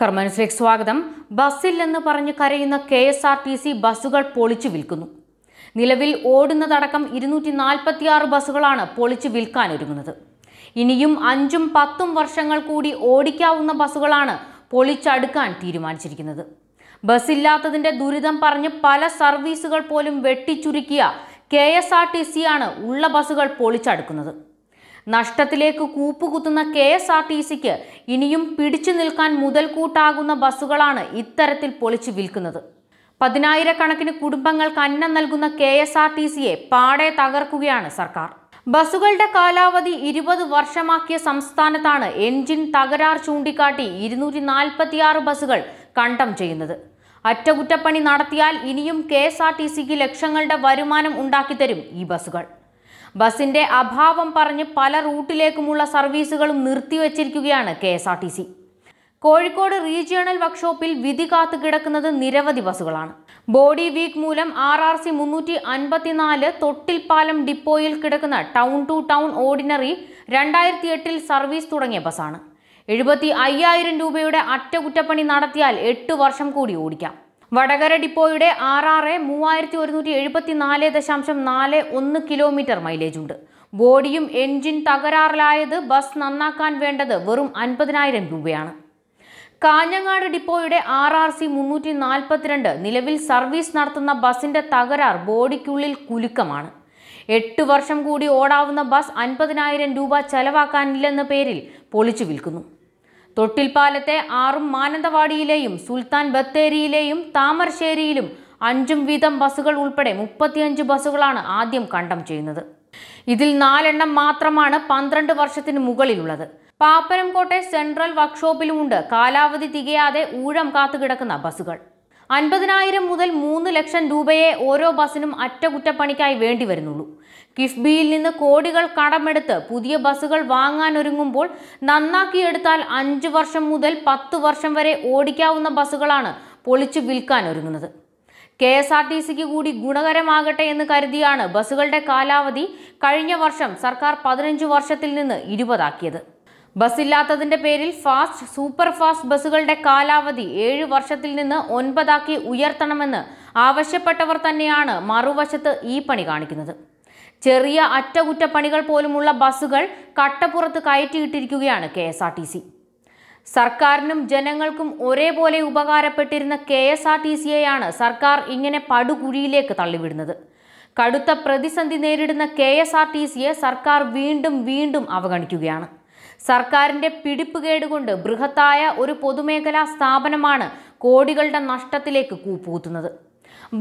കർമ്മനുസരിക്ക് സ്വാഗതം ബസ്സിൽ എന്ന് പറഞ്ഞ് കരയുന്ന K S R T C ബസ്സുകൾ പൊളിച്ചു വിൽക്കുന്നു നിലവിൽ ഓടുന്നതടക്കം ഇരുന്നൂറ്റി നാൽപ്പത്തിയാറ് ബസ്സുകളാണ് പൊളിച്ചു വിൽക്കാനൊരുങ്ങുന്നത് ഇനിയും അഞ്ചും പത്തും വർഷങ്ങൾ കൂടി ഓടിക്കാവുന്ന ബസ്സുകളാണ് പൊളിച്ചടുക്കാൻ തീരുമാനിച്ചിരിക്കുന്നത് ബസ്സില്ലാത്തതിൻ്റെ ദുരിതം പറഞ്ഞ് പല സർവീസുകൾ പോലും വെട്ടിച്ചുരുക്കിയ കെ എസ് ആർ ടി സിയാണ് ഉള്ള ബസ്സുകൾ പൊളിച്ചടുക്കുന്നത് നഷ്ടത്തിലേക്ക് കൂപ്പുകുത്തുന്ന കെ എസ് ആർ ടി സിക്ക് ഇനിയും പിടിച്ചു നിൽക്കാൻ മുതൽക്കൂട്ടാകുന്ന ബസ്സുകളാണ് ഇത്തരത്തിൽ പൊളിച്ചു വിൽക്കുന്നത് പതിനായിരക്കണക്കിന് കുടുംബങ്ങൾക്ക് അന്നം നൽകുന്ന കെ എസ് ആർ ടി സിയെ പാടെ തകർക്കുകയാണ് സർക്കാർ ബസ്സുകളുടെ കാലാവധി ഇരുപത് വർഷമാക്കിയ സംസ്ഥാനത്താണ് എൻജിൻ തകരാർ ചൂണ്ടിക്കാട്ടി ഇരുന്നൂറ്റി നാൽപ്പത്തിയാറ് ബസ്സുകൾ കണ്ടം ചെയ്യുന്നത് അറ്റകുറ്റപ്പണി നടത്തിയാൽ ഇനിയും കെ എസ് ആർ ടി സിക്ക് ലക്ഷങ്ങളുടെ വരുമാനം ഉണ്ടാക്കിത്തരും ഈ ബസ്സുകൾ ബസിന്റെ അഭാവം പറഞ്ഞ് പല റൂട്ടിലേക്കുമുള്ള സർവീസുകളും നിർത്തിവച്ചിരിക്കുകയാണ് K S R T C Kozhikode regional വർക്ക്ഷോപ്പിൽ വിധി കാത്തു കിടക്കുന്നത് നിരവധി ബസ്സുകളാണ് ബോഡി വീക്ക് മൂലം ആർ ആർ സി മുന്നൂറ്റി അൻപത്തിനാല് തൊട്ടിൽപ്പാലം ഡിപ്പോയിൽ കിടക്കുന്ന ടൗൺ ടു ടൗൺ ഓർഡിനറി രണ്ടായിരത്തി എട്ടിൽ സർവീസ് തുടങ്ങിയ ബസ്സാണ് എഴുപത്തി അയ്യായിരം രൂപയുടെ അറ്റകുറ്റപ്പണി നടത്തിയാൽ എട്ട് വർഷം കൂടി ഓടിക്കാം വടകര ഡിപ്പോയുടെ ആർ ആർ എ മൂവായിരത്തി ഒരുന്നൂറ്റി എഴുപത്തി നാല് ദശാംശം നാല് ഒന്ന് കിലോമീറ്റർ മൈലേജ് ഉണ്ട് ബോഡിയും എൻജിൻ തകരാറിലായത് ബസ് നന്നാക്കാൻ വേണ്ടത് വെറും അൻപതിനായിരം രൂപയാണ് കാഞ്ഞങ്ങാട് ഡിപ്പോയുടെ ആർ ആർ സി മുന്നൂറ്റി നാൽപ്പത്തിരണ്ട് നിലവിൽ സർവീസ് നടത്തുന്ന ബസിന്റെ തകരാർ ബോഡിക്കുള്ളിൽ കുലുക്കമാണ് എട്ട് വർഷം കൂടി ഓടാവുന്ന ബസ് അൻപതിനായിരം രൂപ ചെലവാക്കാനില്ലെന്ന പേരിൽ പൊളിച്ചു വിൽക്കുന്നു തൊട്ടിൽപ്പാലത്തെ ആറും മാനന്തവാടിയിലെയും സുൽത്താൻ ബത്തേരിയിലെയും താമരശ്ശേരിയിലും അഞ്ചും വീതം ബസ്സുകൾ ഉൾപ്പെടെ മുപ്പത്തിയഞ്ച് ബസ്സുകളാണ് ആദ്യം കണ്ടം ചെയ്യുന്നത് ഇതിൽ നാലെണ്ണം മാത്രമാണ് പന്ത്രണ്ട് വർഷത്തിന് മുകളിലുള്ളത് പാപ്പനംകോട്ടെ സെൻട്രൽ വർക്ക്ഷോപ്പിലുമുണ്ട് കാലാവധി തികയാതെ ഊഴം കാത്തുകിടക്കുന്ന ബസ്സുകൾ അൻപതിനായിരം മുതൽ മൂന്ന് ലക്ഷം രൂപയെ ഓരോ ബസ്സിനും അറ്റകുറ്റപ്പണിക്കായി വേണ്ടി വരുന്നുള്ളൂ കിഫ്ബിയിൽ നിന്ന് കോടികൾ കടമെടുത്ത് പുതിയ ബസ്സുകൾ വാങ്ങാനൊരുങ്ങുമ്പോൾ നന്നാക്കിയെടുത്താൽ അഞ്ച് വർഷം മുതൽ പത്ത് വർഷം വരെ ഓടിക്കാവുന്ന ബസ്സുകളാണ് പൊളിച്ചു വിൽക്കാനൊരുങ്ങുന്നത് കെ എസ് ആർ ടി സിക്ക് കൂടി ഗുണകരമാകട്ടെ എന്ന് കരുതിയാണ് ബസ്സുകളുടെ കാലാവധി കഴിഞ്ഞ വർഷം സർക്കാർ പതിനഞ്ച് വർഷത്തിൽ നിന്ന് ഇരുപതാക്കിയത് ബസ്സില്ലാത്തതിന്റെ പേരിൽ ഫാസ്റ്റ് സൂപ്പർ ഫാസ്റ്റ് ബസ്സുകളുടെ കാലാവധി ഏഴ് വർഷത്തിൽ നിന്ന് ഒൻപതാക്കി ഉയർത്തണമെന്ന് ആവശ്യപ്പെട്ടവർ തന്നെയാണ് മറുവശത്ത് ഈ പണി കാണിക്കുന്നത് ചെറിയ അറ്റകുറ്റപ്പണികൾ പോലുമുള്ള ബസ്സുകൾ കട്ടപ്പുറത്ത് കയറ്റിയിട്ടിരിക്കുകയാണ് K S R T C സർക്കാരിനും ജനങ്ങൾക്കും ഒരേപോലെ ഉപകാരപ്പെട്ടിരുന്ന കെ എസ് ആർ ടി സിയെയാണ് സർക്കാർ ഇങ്ങനെ പടുകുഴിയിലേക്ക് തള്ളിവിടുന്നത് കടുത്ത പ്രതിസന്ധി നേരിടുന്ന കെ എസ് ആർ ടി സിയെ സർക്കാർ വീണ്ടും വീണ്ടും അവഗണിക്കുകയാണ് സർക്കാരിന്റെ പിടിപ്പുകേടുകൊണ്ട് ബൃഹത്തായ ഒരു പൊതുമേഖലാ സ്ഥാപനമാണ് കോടികളുടെ നഷ്ടത്തിലേക്ക് കൂപ്പൂത്തുന്നത്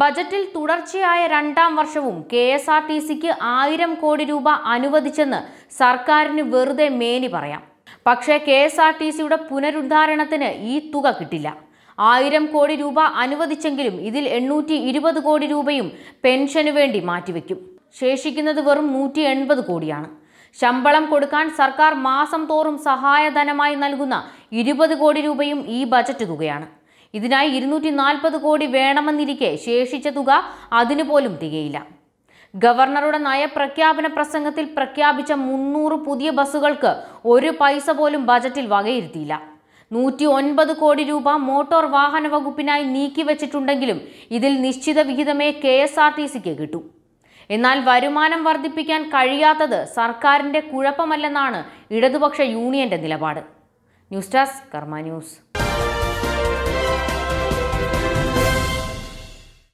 ബജറ്റിൽ തുടർച്ചയായ രണ്ടാം വർഷവും കെ എസ് ആർ ടി സിക്ക് ആയിരം കോടി രൂപ അനുവദിച്ചെന്ന് സർക്കാരിന് വെറുതെ മേനി പറയാം പക്ഷേ കെ എസ് ആർ ടി സിയുടെ പുനരുദ്ധാരണത്തിന് ഈ തുക കിട്ടില്ല ആയിരം കോടി രൂപ അനുവദിച്ചെങ്കിലും ഇതിൽ എണ്ണൂറ്റി ഇരുപത് കോടി രൂപയും പെൻഷനു വേണ്ടി മാറ്റിവെക്കും ശേഷിക്കുന്നത് വെറും നൂറ്റി എൺപത് കോടിയാണ് ശമ്പളം കൊടുക്കാൻ സർക്കാർ മാസം തോറും സഹായധനമായി നൽകുന്ന ഇരുപത് കോടി രൂപയും ഈ ബജറ്റ് തുകയാണ് ഇതിനായി ഇരുന്നൂറ്റി നാൽപ്പത് കോടി വേണമെന്നിരിക്കെ ശേഷിച്ച തുക അതിനു പോലും തികയില്ല ഗവർണറുടെ നയപ്രഖ്യാപന പ്രസംഗത്തിൽ പ്രഖ്യാപിച്ച മുന്നൂറ് പുതിയ ബസ്സുകൾക്ക് ഒരു പൈസ പോലും ബജറ്റിൽ വകയിരുത്തിയില്ല നൂറ്റി ഒൻപത് കോടി രൂപ മോട്ടോർ വാഹന വകുപ്പിനായി നീക്കിവച്ചിട്ടുണ്ടെങ്കിലും ഇതിൽ നിശ്ചിത വിഹിതമേ കെ എസ് ആർ ടി സിക്ക് കിട്ടൂ എന്നാൽ വരുമാനം വർദ്ധിപ്പിക്കാൻ കഴിയാത്തത് സർക്കാരിന്റെ കുഴപ്പമല്ലെന്നാണ് ഇടതുപക്ഷ യൂണിയന്റെ നിലപാട് ന്യൂസ് ഡെസ്ക് കർമ്മ ന്യൂസ്